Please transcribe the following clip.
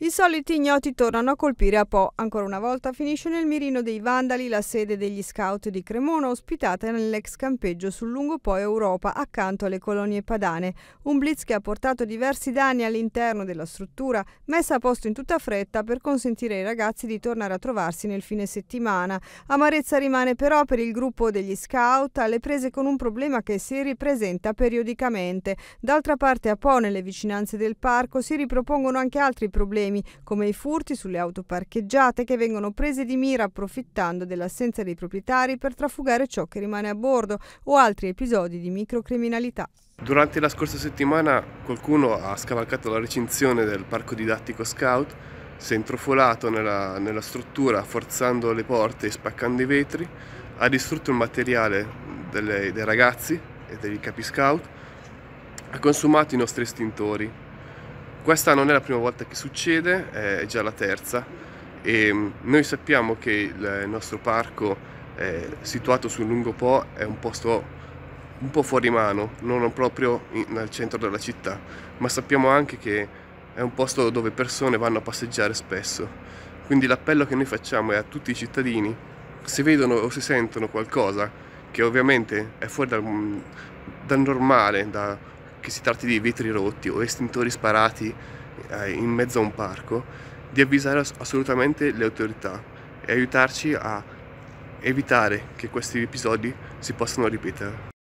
I soliti ignoti tornano a colpire a Po. Ancora una volta finisce nel mirino dei Vandali la sede degli scout di Cremona ospitata nell'ex campeggio sul lungo Po Europa accanto alle colonie padane. Un blitz che ha portato diversi danni all'interno della struttura messa a posto in tutta fretta per consentire ai ragazzi di tornare a trovarsi nel fine settimana. Amarezza rimane però per il gruppo degli scout alle prese con un problema che si ripresenta periodicamente. D'altra parte a Po nelle vicinanze del parco si ripropongono anche altri problemi problemi come i furti sulle auto parcheggiate che vengono prese di mira approfittando dell'assenza dei proprietari per trafugare ciò che rimane a bordo o altri episodi di microcriminalità. Durante la scorsa settimana qualcuno ha scavalcato la recinzione del parco didattico Scout, si è intrufolato nella, nella struttura forzando le porte e spaccando i vetri, ha distrutto il materiale delle, dei ragazzi e dei capi scout, ha consumato i nostri estintori, questa non è la prima volta che succede, eh, è già la terza e mm, noi sappiamo che eh, il nostro parco eh, situato sul lungo Po è un posto un po' fuori mano, non proprio in, al centro della città, ma sappiamo anche che è un posto dove persone vanno a passeggiare spesso. Quindi l'appello che noi facciamo è a tutti i cittadini, se vedono o se sentono qualcosa che ovviamente è fuori dal, mm, dal normale, da che si tratti di vetri rotti o estintori sparati eh, in mezzo a un parco, di avvisare assolutamente le autorità e aiutarci a evitare che questi episodi si possano ripetere.